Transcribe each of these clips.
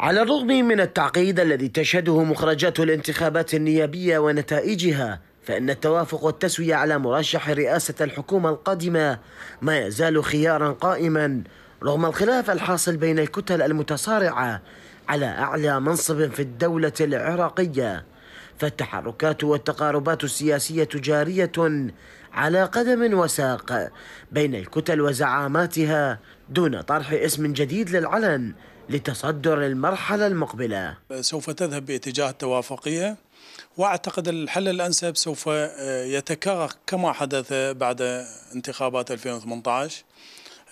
على الرغم من التعقيد الذي تشهده مخرجات الانتخابات النيابية ونتائجها فإن التوافق والتسوية على مرشح رئاسة الحكومة القادمة ما يزال خيارا قائما رغم الخلاف الحاصل بين الكتل المتصارعة على أعلى منصب في الدولة العراقية فالتحركات والتقاربات السياسية جارية على قدم وساق بين الكتل وزعاماتها دون طرح اسم جديد للعلن لتصدر المرحلة المقبلة سوف تذهب باتجاه التوافقية واعتقد الحل الانسب سوف آه، يتكرر كما حدث بعد انتخابات 2018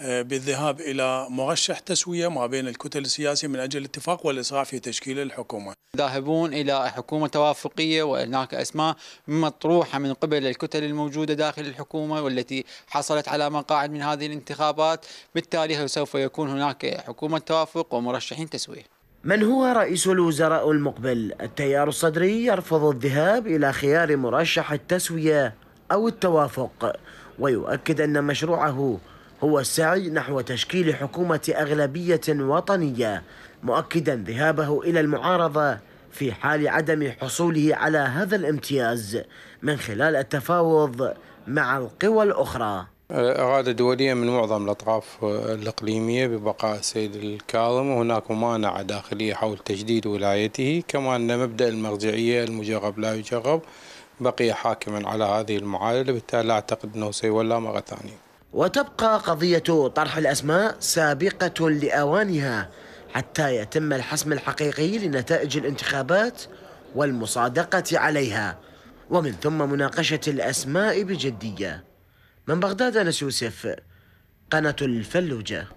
بالذهاب إلى مرشح تسوية ما بين الكتل السياسية من أجل الاتفاق والإسراع في تشكيل الحكومة ذاهبون إلى حكومة توافقية وهناك أسماء مطروحة من قبل الكتل الموجودة داخل الحكومة والتي حصلت على مقاعد من هذه الانتخابات بالتالي سوف يكون هناك حكومة توافق ومرشحين تسوية من هو رئيس الوزراء المقبل؟ التيار الصدري يرفض الذهاب إلى خيار مرشح التسوية أو التوافق ويؤكد أن مشروعه هو السعي نحو تشكيل حكومة أغلبية وطنية مؤكدا ذهابه إلى المعارضة في حال عدم حصوله على هذا الامتياز من خلال التفاوض مع القوى الأخرى إرادة دولية من معظم الأطراف الإقليمية ببقاء السيد الكاظم وهناك ممانعة داخلية حول تجديد ولايته كما أن مبدأ المرجعية المجرب لا يجرب بقي حاكما على هذه المعادلة بالتالي لا أعتقد أنه سيولى مرة ثانية وتبقى قضية طرح الأسماء سابقة لأوانها حتى يتم الحسم الحقيقي لنتائج الانتخابات والمصادقة عليها ومن ثم مناقشة الأسماء بجدية من بغداد أنس يوسف قناة الفلوجة